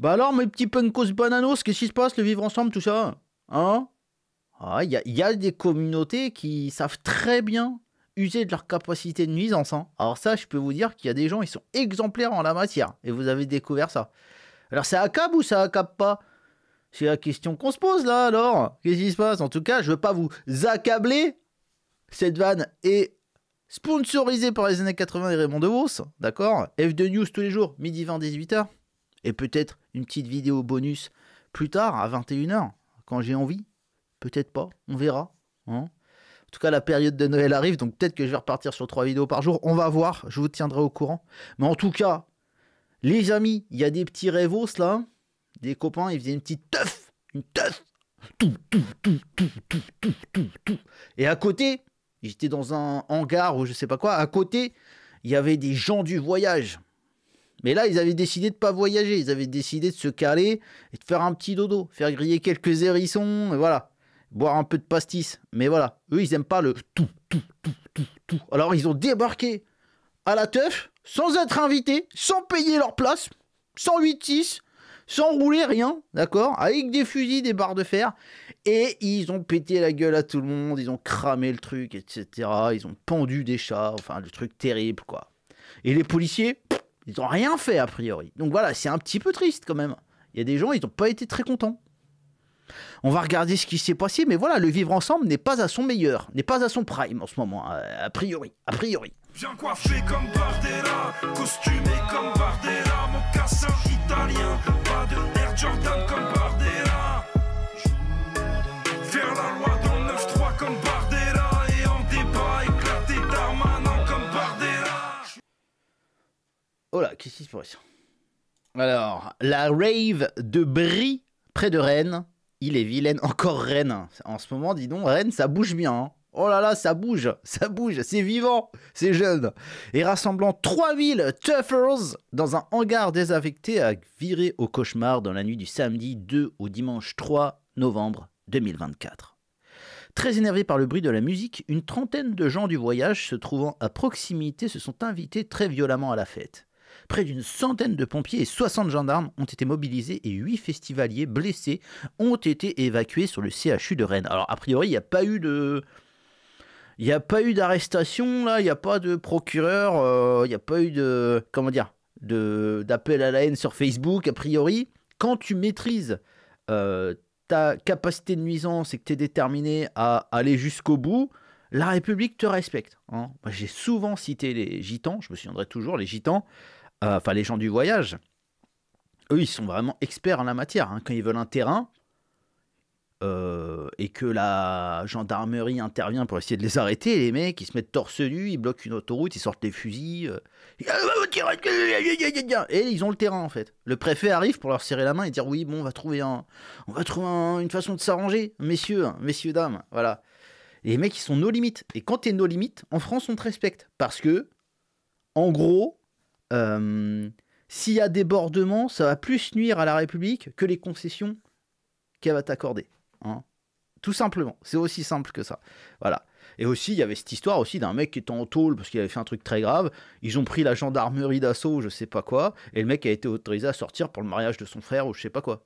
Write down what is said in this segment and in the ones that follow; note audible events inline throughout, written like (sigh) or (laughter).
Bah alors, mes petits punkos bananos, qu'est-ce qui se passe, le vivre ensemble, tout ça Hein Il ah, y, a, des communautés qui savent très bien user de leur capacité de nuisance. Hein. Alors ça, je peux vous dire qu'il y a des gens, ils sont exemplaires en la matière. Et vous avez découvert ça. Alors ça accable ou ça accable pas C'est la question qu'on se pose là alors. Qu'est-ce qui se passe En tout cas, je veux pas vous accabler. Cette vanne est sponsorisée par les années 80 et Raymond DeVos. D'accord F2 News tous les jours, midi 20, 18h. Et peut-être une petite vidéo bonus plus tard, à 21h, quand j'ai envie. Peut-être pas, on verra. Hein. en tout cas, la période de Noël arrive, donc peut-être que je vais repartir sur trois vidéos par jour. On va voir, je vous tiendrai au courant. Mais en tout cas, les amis, il y a des petits rêvos, là. Hein. Des copains, ils faisaient une petite teuf. Une teuf. Tout, tout, tout, tout, tout, tout, tout, Et à côté, j'étais dans un hangar ou je sais pas quoi. À côté, il y avait des gens du voyage. Mais là, ils avaient décidé de pas voyager, ils avaient décidé de se caler et de faire un petit dodo, faire griller quelques hérissons, voilà. Boire un peu de pastis. Mais voilà, eux, ils aiment pas le tout, tout, tout, tout, tout. Alors, ils ont débarqué à la teuf, sans être invités, sans payer leur place, 8 6 sans rouler rien, d'accord Avec des fusils, des barres de fer. Et ils ont pété la gueule à tout le monde, ils ont cramé le truc, etc. Ils ont pendu des chats, enfin, le truc terrible, quoi. Et les policiers, ils n'ont rien fait a priori. Donc voilà, c'est un petit peu triste quand même. Il y a des gens, ils n'ont pas été très contents. On va regarder ce qui s'est passé, mais voilà, le vivre ensemble n'est pas à son meilleur, n'est pas à son prime en ce moment, hein, a priori, a priori. comme Bardella, comme Bardella, mon italien, pas de Alors, la rave de Brie, près de Rennes. Il est vilaine, encore Rennes. En ce moment, dis donc, Rennes, ça bouge bien. Hein. Oh là là, ça bouge, ça bouge, c'est vivant, c'est jeune. Et rassemblant trois 3000 Tuffers dans un hangar désaffecté à viré au cauchemar dans la nuit du samedi 2 au dimanche 3 novembre 2024. Très énervés par le bruit de la musique, une trentaine de gens du voyage se trouvant à proximité se sont invités très violemment à la fête près d'une centaine de pompiers et 60 gendarmes ont été mobilisés et 8 festivaliers blessés ont été évacués sur le CHU de Rennes. Alors a priori, il n'y a pas eu de... Il n'y a pas eu d'arrestation, là, il n'y a pas de procureur, euh, il n'y a pas eu de... Comment dire D'appel à la haine sur Facebook, a priori. Quand tu maîtrises... Euh, ta capacité de nuisance et que tu es déterminé à aller jusqu'au bout, la République te respecte. Hein. J'ai souvent cité les gitans, je me souviendrai toujours, les gitans, euh, enfin les gens du voyage, eux, ils sont vraiment experts en la matière. Hein. Quand ils veulent un terrain euh, et que la gendarmerie intervient pour essayer de les arrêter, les mecs, ils se mettent torse nu, ils bloquent une autoroute, ils sortent des fusils. et ils ont le terrain, en fait. Le préfet arrive pour leur serrer la main et dire Oui, bon, on va trouver, un, on va trouver une façon de s'arranger, messieurs, messieurs, dames. Voilà. Les mecs, ils sont nos limites. Et quand t'es nos limites, en France, on te respecte. Parce que, en gros, euh, s'il y a débordement, ça va plus nuire à la République que les concessions qu'elle va t'accorder. Hein. Tout simplement. C'est aussi simple que ça. Voilà. Et aussi, il y avait cette histoire aussi d'un mec qui était en tôle parce qu'il avait fait un truc très grave. Ils ont pris la gendarmerie d'assaut, je sais pas quoi, et le mec a été autorisé à sortir pour le mariage de son frère ou je sais pas quoi.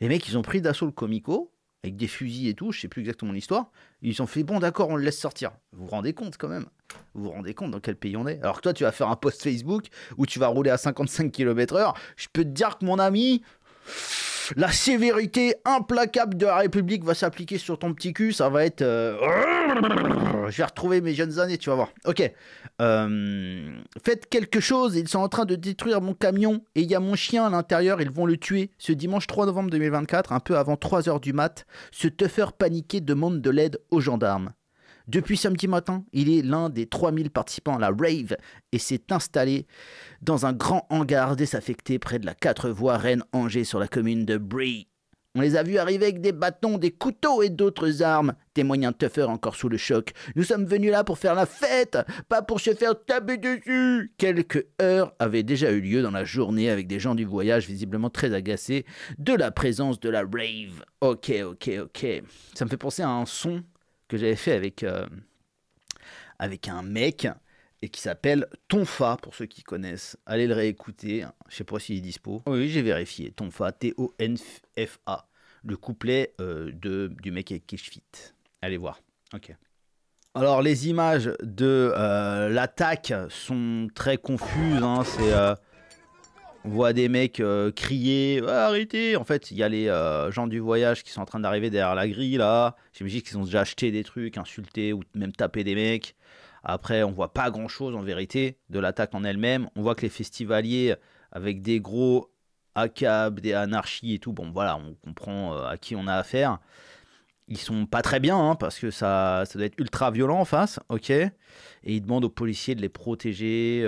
Les mecs, ils ont pris d'assaut le comico, avec des fusils et tout, je sais plus exactement l'histoire. Ils ont fait bon, d'accord, on le laisse sortir. Vous vous rendez compte quand même Vous vous rendez compte dans quel pays on est Alors que toi, tu vas faire un post Facebook où tu vas rouler à 55 km/h. Je peux te dire que mon ami la sévérité implacable de la République va s'appliquer sur ton petit cul. Ça va être. Euh, Je vais retrouver mes jeunes années, tu vas voir. Ok. Euh, faites quelque chose. Ils sont en train de détruire mon camion et il y a mon chien à l'intérieur. Ils vont le tuer. Ce dimanche 3 novembre 2024, un peu avant 3 h du mat, ce tuffer paniqué demande de l'aide aux gendarmes. Depuis samedi matin, il est l'un des 3000 participants à la rave et s'est installé dans un grand hangar désaffecté près de la 4 voies Rennes-Angers sur la commune de Brie. On les a vus arriver avec des bâtons, des couteaux et d'autres armes, témoigne un encore sous le choc. Nous sommes venus là pour faire la fête, pas pour se faire taber dessus. Quelques heures avaient déjà eu lieu dans la journée avec des gens du voyage visiblement très agacés de la présence de la rave. Ok, ok, ok. Ça me fait penser à un son que j'avais fait avec, euh, avec un mec et qui s'appelle Tonfa, pour ceux qui connaissent. Allez le réécouter, hein. je sais pas s'il est dispo. Oui, j'ai vérifié, Tonfa, T-O-N-F-A, le couplet euh, de, du mec avec qui Allez voir, ok. Alors les images de euh, l'attaque sont très confuses, hein. c'est... On voit des mecs euh, crier ah, arrêtez. En fait, il y a les euh, gens du voyage qui sont en train d'arriver derrière la grille là. J'imagine qu'ils ont déjà acheté des trucs, insulté ou même tapé des mecs. Après, on voit pas grand chose en vérité de l'attaque en elle-même. On voit que les festivaliers avec des gros ACAB, des anarchies et tout. Bon, voilà, on comprend euh, à qui on a affaire. Ils sont pas très bien hein, parce que ça, ça doit être ultra violent en face, ok. Et ils demandent aux policiers de les protéger.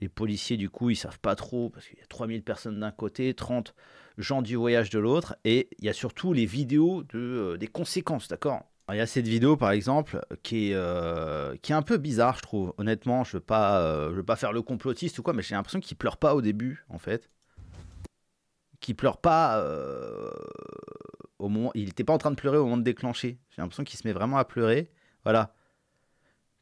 Les policiers, du coup, ils savent pas trop, parce qu'il y a 3000 personnes d'un côté, 30 gens du voyage de l'autre, et il y a surtout les vidéos de, euh, des conséquences, d'accord il y a cette vidéo par exemple qui est, euh, qui est un peu bizarre je trouve. Honnêtement, je veux pas, euh, veux pas faire le complotiste ou quoi, mais j'ai l'impression qu'il pleure pas au début en fait. Qu'il pleure pas au moment, il n'était pas en train de pleurer au moment de déclencher. J'ai l'impression qu'il se met vraiment à pleurer. Voilà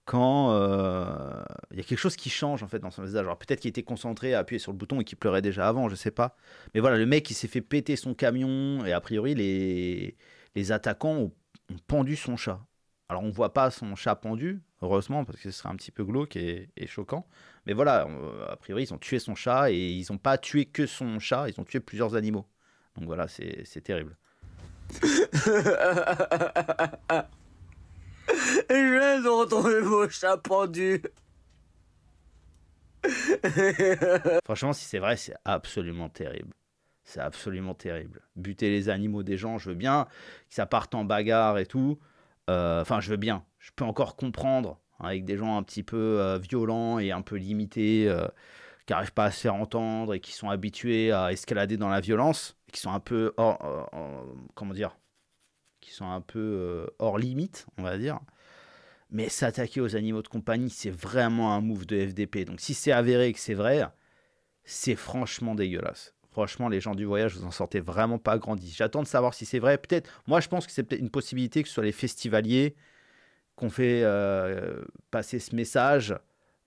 quand euh, il y a quelque chose qui change en fait dans son visage. Alors peut-être qu'il était concentré à appuyer sur le bouton et qu'il pleurait déjà avant, je sais pas. Mais voilà, le mec il s'est fait péter son camion et a priori les, les attaquants ont, pendu son chat. Alors on voit pas son chat pendu, heureusement, parce que ce serait un petit peu glauque et, et choquant. Mais voilà, a priori ils ont tué son chat et ils n'ont pas tué que son chat, ils ont tué plusieurs animaux. Donc voilà, c'est terrible. (laughs) Je viens de retrouver mon chat pendu. Franchement, si c'est vrai, c'est absolument terrible. C'est absolument terrible. Buter les animaux des gens, je veux bien que ça parte en bagarre et tout. Euh, enfin, je veux bien. Je peux encore comprendre hein, avec des gens un petit peu euh, violents et un peu limités, euh, qui n'arrivent pas à se faire entendre et qui sont habitués à escalader dans la violence, qui sont un peu hors, comment dire, qui sont un peu hors limite, on va dire. Mais s'attaquer aux animaux de compagnie, c'est vraiment un move de FDP. Donc si c'est avéré que c'est vrai, c'est franchement dégueulasse. Franchement, les gens du voyage, vous en sortez vraiment pas grandi. J'attends de savoir si c'est vrai. Peut-être, moi, je pense que c'est peut-être une possibilité que ce soit les festivaliers qu'on fait euh, passer ce message,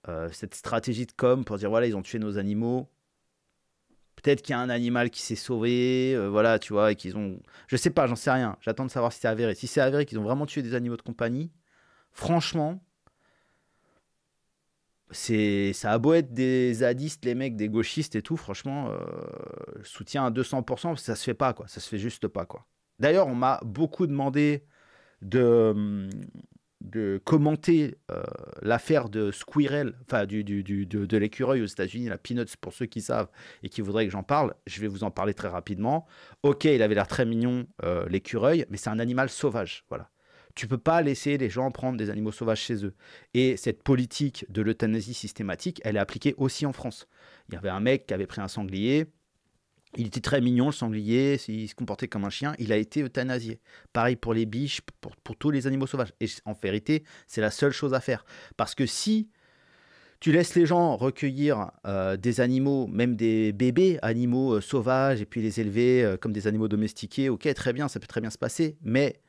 euh, cette stratégie de com pour dire voilà, ils ont tué nos animaux. Peut-être qu'il y a un animal qui s'est sauvé, euh, voilà, tu vois, et qu'ils ont. Je sais pas, j'en sais rien. J'attends de savoir si c'est avéré. Si c'est avéré qu'ils ont vraiment tué des animaux de compagnie, franchement, c'est ça a beau être des zadistes, les mecs, des gauchistes et tout, franchement, soutien euh, je soutiens à 200%, ça se fait pas, quoi. Ça se fait juste pas, quoi. D'ailleurs, on m'a beaucoup demandé de, hum, commenter euh, l'affaire de Squirrel, enfin, du, de, l'écureuil aux États-Unis, la Peanuts, pour ceux qui savent et qui voudraient que j'en parle. Je vais vous en parler très rapidement. Ok, il avait l'air très mignon, euh, l'écureuil, mais c'est un animal sauvage, voilà. Tu peux pas laisser les gens prendre des animaux sauvages chez eux. Et cette politique de l'euthanasie systématique, elle est appliquée aussi en France. Il y avait un mec qui avait pris un sanglier, il était très mignon, le sanglier, il se comportait comme un chien, il a été euthanasié. Pareil pour les biches, pour, pour tous les animaux sauvages. Et en vérité, c'est la seule chose à faire. Parce que si tu laisses les gens recueillir euh, des animaux, même des bébés animaux euh, sauvages, et puis les élever euh, comme des animaux domestiqués, ok, très bien, ça peut très bien se passer, mais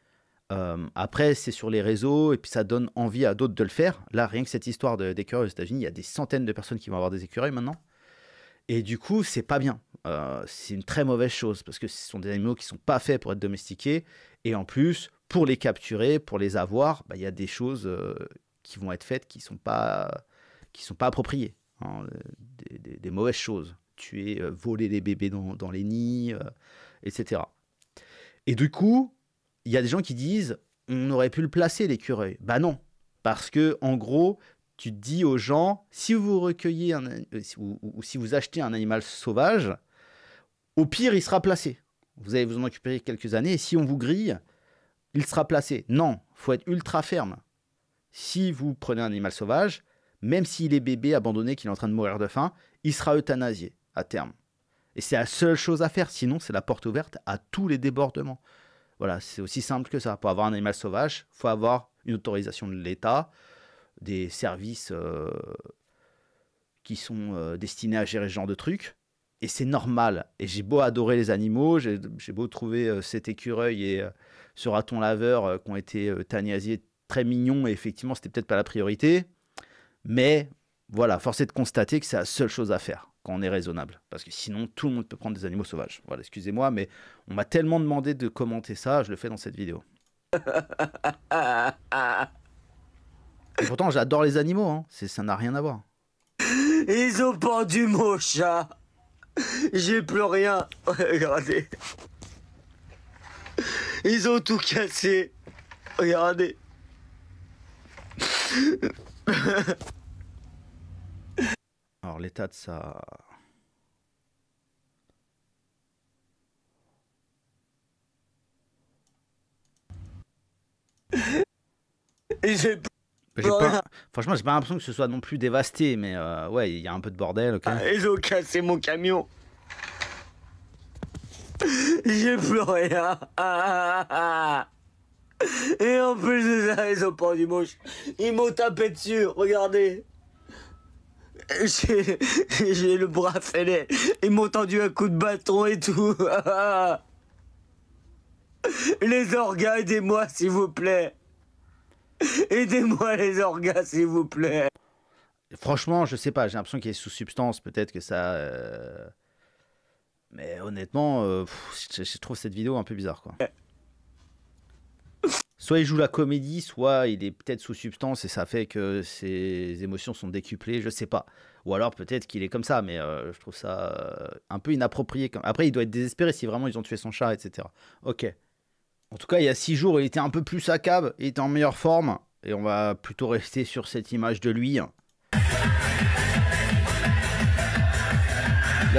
euh, après, c'est sur les réseaux et puis ça donne envie à d'autres de le faire. Là, rien que cette histoire d'écureuils aux États-Unis, il y a des centaines de personnes qui vont avoir des écureuils maintenant. Et du coup, c'est pas bien. Euh, c'est une très mauvaise chose parce que ce sont des animaux qui sont pas faits pour être domestiqués. Et en plus, pour les capturer, pour les avoir, bah, il y a des choses euh, qui vont être faites qui sont pas qui sont pas appropriées, hein. des, mauvaises choses. Tuer, voler les bébés dans les nids, etc. Et du coup, il y a des gens qui disent on aurait pu le placer l'écureuil. Bah non, parce que en gros, tu dis aux gens si vous recueillez euh, ou, si vous achetez un animal sauvage, au pire il sera placé. Vous allez vous en occuper quelques années et si on vous grille, il sera placé. Non, faut être ultra ferme. Si vous prenez un animal sauvage, même s'il est bébé abandonné qu'il est en train de mourir de faim, il sera euthanasié à terme. Et c'est la seule chose à faire, sinon c'est la porte ouverte à tous les débordements. Voilà, c'est aussi simple que ça. Pour avoir un animal sauvage, il faut avoir une autorisation de l'État, des services euh, qui sont euh, destinés à gérer ce genre de trucs. Et c'est normal. Et j'ai beau adorer les animaux, j'ai beau trouver euh, cet écureuil et ce raton laveur qui ont été assez très mignons, et effectivement, c'était peut-être pas la priorité. Mais voilà, force est de constater que c'est la seule chose à faire on est raisonnable. Parce que sinon, tout le monde peut prendre des animaux sauvages. Voilà, excusez-moi, mais on m'a tellement demandé de commenter ça, je le fais dans cette vidéo. Et pourtant, j'adore les animaux, hein. ça n'a rien à voir. Ils ont pendu mon chat. J'ai plus rien. Regardez. Ils ont tout cassé. Regardez l'état de ça j'ai pas... Franchement, j'ai pas l'impression que ce soit non plus dévasté, mais euh, ouais, il y a un peu de bordel. ok ah, ils ont cassé mon camion. J'ai plus rien. Et en plus de ça, ils ont du moche Ils m'ont tapé dessus, regardez. (laughs) j'ai le bras fêlé. Ils m'ont tendu un coup de bâton et tout. (laughs) les orgas, aidez-moi, s'il vous plaît. Aidez-moi, les orgas, s'il vous plaît. Franchement, je sais pas. J'ai l'impression qu'il est sous substance. Peut-être que ça. Euh, mais honnêtement, euh, je trouve cette vidéo un peu bizarre, quoi. Soit il joue la comédie, soit il est peut-être sous substance et ça fait que ses émotions sont décuplées, je sais pas. Ou alors peut-être qu'il est comme ça, mais euh, je trouve ça euh, un peu inapproprié. Après, il doit être désespéré si vraiment ils ont tué son chat, etc. Ok. En tout cas, il y a six jours, il était un peu plus à cab, il était en meilleure forme, et on va plutôt rester sur cette image de lui. Hein.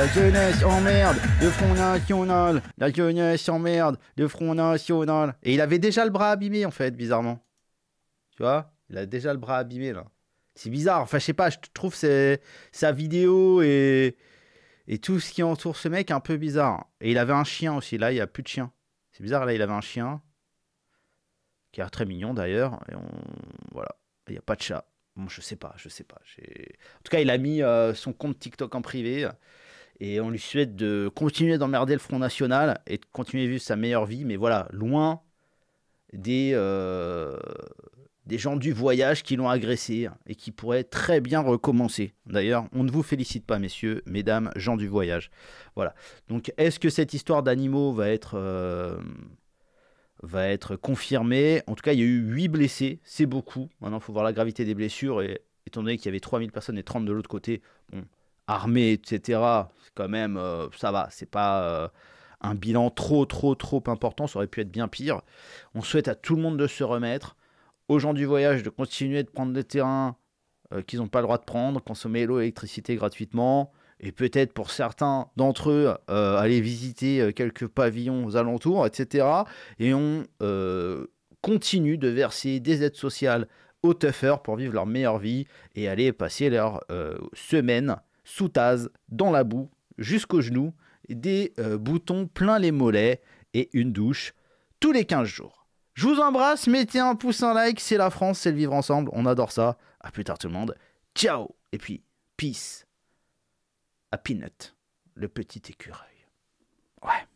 La jeunesse en merde, le Front National. La jeunesse en merde, le Front National. Et il avait déjà le bras abîmé, en fait, bizarrement. Tu vois Il a déjà le bras abîmé, là. C'est bizarre. Enfin, je sais pas, je trouve sa vidéo et, tout ce qui entoure ce mec un peu bizarre. Et il avait un chien aussi. Là, il n'y a plus de chien. C'est bizarre, là, il avait un chien. Qui est très mignon, d'ailleurs. Et on... Voilà. Il n'y a pas de chat. Bon, je sais pas, je sais pas. En tout cas, il a mis euh, son compte TikTok en privé. Et on lui souhaite de continuer d'emmerder le Front National et de continuer à vivre sa meilleure vie, mais voilà, loin des, euh, des gens du voyage qui l'ont agressé et qui pourraient très bien recommencer. D'ailleurs, on ne vous félicite pas, messieurs, mesdames, gens du voyage. Voilà. Donc, est-ce que cette histoire d'animaux va être. Euh, va être confirmée En tout cas, il y a eu 8 blessés, c'est beaucoup. Maintenant, il faut voir la gravité des blessures. Et étant donné qu'il y avait 3000 personnes et 30 de l'autre côté, bon, armée, etc. Quand même, euh, ça va, c'est pas euh, un bilan trop, trop, trop important, ça aurait pu être bien pire. On souhaite à tout le monde de se remettre. Aux gens du voyage de continuer de prendre des terrains euh, qu'ils n'ont pas le droit de prendre, consommer l'eau et l'électricité gratuitement, et peut-être pour certains d'entre eux aller visiter quelques pavillons aux alentours, etc. Et on continue de verser des aides sociales aux tuffers pour vivre leur meilleure vie et aller passer leur semaine sous dans la boue, jusqu'aux genoux, des euh, boutons plein les mollets et une douche tous les 15 jours. Je vous embrasse, mettez un pouce, un like, c'est la France, c'est le vivre ensemble, on adore ça. À plus tard tout le monde. Ciao Et puis, peace à Peanut, le petit écureuil. Ouais.